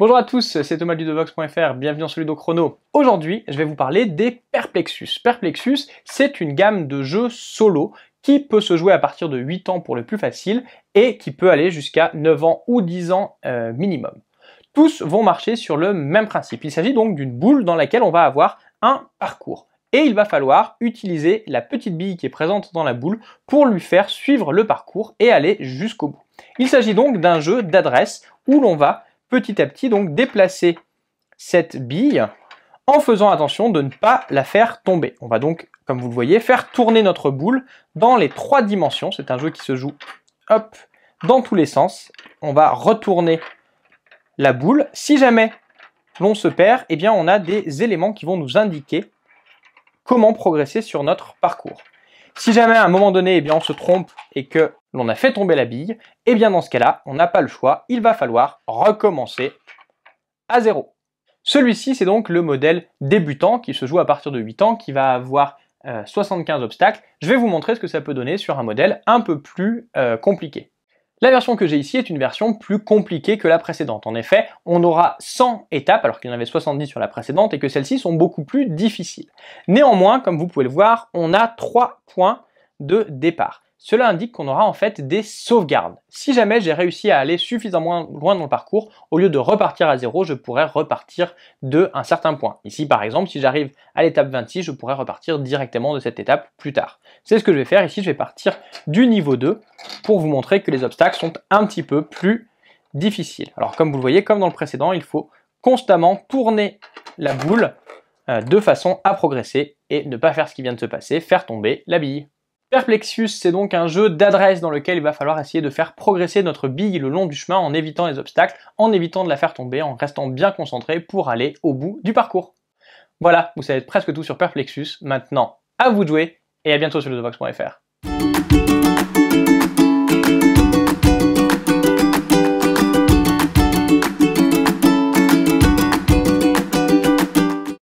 Bonjour à tous, c'est Thomas Ludovox.fr, bienvenue dans Solido Chrono. Aujourd'hui, je vais vous parler des Perplexus. Perplexus, c'est une gamme de jeux solo qui peut se jouer à partir de 8 ans pour le plus facile et qui peut aller jusqu'à 9 ans ou 10 ans euh, minimum. Tous vont marcher sur le même principe. Il s'agit donc d'une boule dans laquelle on va avoir un parcours. Et il va falloir utiliser la petite bille qui est présente dans la boule pour lui faire suivre le parcours et aller jusqu'au bout. Il s'agit donc d'un jeu d'adresse où l'on va petit à petit donc déplacer cette bille en faisant attention de ne pas la faire tomber. On va donc, comme vous le voyez, faire tourner notre boule dans les trois dimensions. C'est un jeu qui se joue hop, dans tous les sens. On va retourner la boule. Si jamais l'on se perd, eh bien on a des éléments qui vont nous indiquer comment progresser sur notre parcours. Si jamais à un moment donné, eh bien, on se trompe et que l'on a fait tomber la bille, eh bien dans ce cas-là, on n'a pas le choix, il va falloir recommencer à zéro. Celui-ci, c'est donc le modèle débutant qui se joue à partir de 8 ans, qui va avoir 75 euh, obstacles. Je vais vous montrer ce que ça peut donner sur un modèle un peu plus euh, compliqué. La version que j'ai ici est une version plus compliquée que la précédente. En effet, on aura 100 étapes, alors qu'il y en avait 70 sur la précédente, et que celles-ci sont beaucoup plus difficiles. Néanmoins, comme vous pouvez le voir, on a 3 points de départ cela indique qu'on aura en fait des sauvegardes. Si jamais j'ai réussi à aller suffisamment loin dans le parcours, au lieu de repartir à zéro, je pourrais repartir de un certain point. Ici par exemple, si j'arrive à l'étape 26, je pourrais repartir directement de cette étape plus tard. C'est ce que je vais faire ici, je vais partir du niveau 2 pour vous montrer que les obstacles sont un petit peu plus difficiles. Alors comme vous le voyez, comme dans le précédent, il faut constamment tourner la boule euh, de façon à progresser et ne pas faire ce qui vient de se passer, faire tomber la bille. Perplexus, c'est donc un jeu d'adresse dans lequel il va falloir essayer de faire progresser notre bille le long du chemin en évitant les obstacles, en évitant de la faire tomber, en restant bien concentré pour aller au bout du parcours. Voilà, vous savez presque tout sur Perplexus. Maintenant, à vous de jouer et à bientôt sur le TheVox.fr.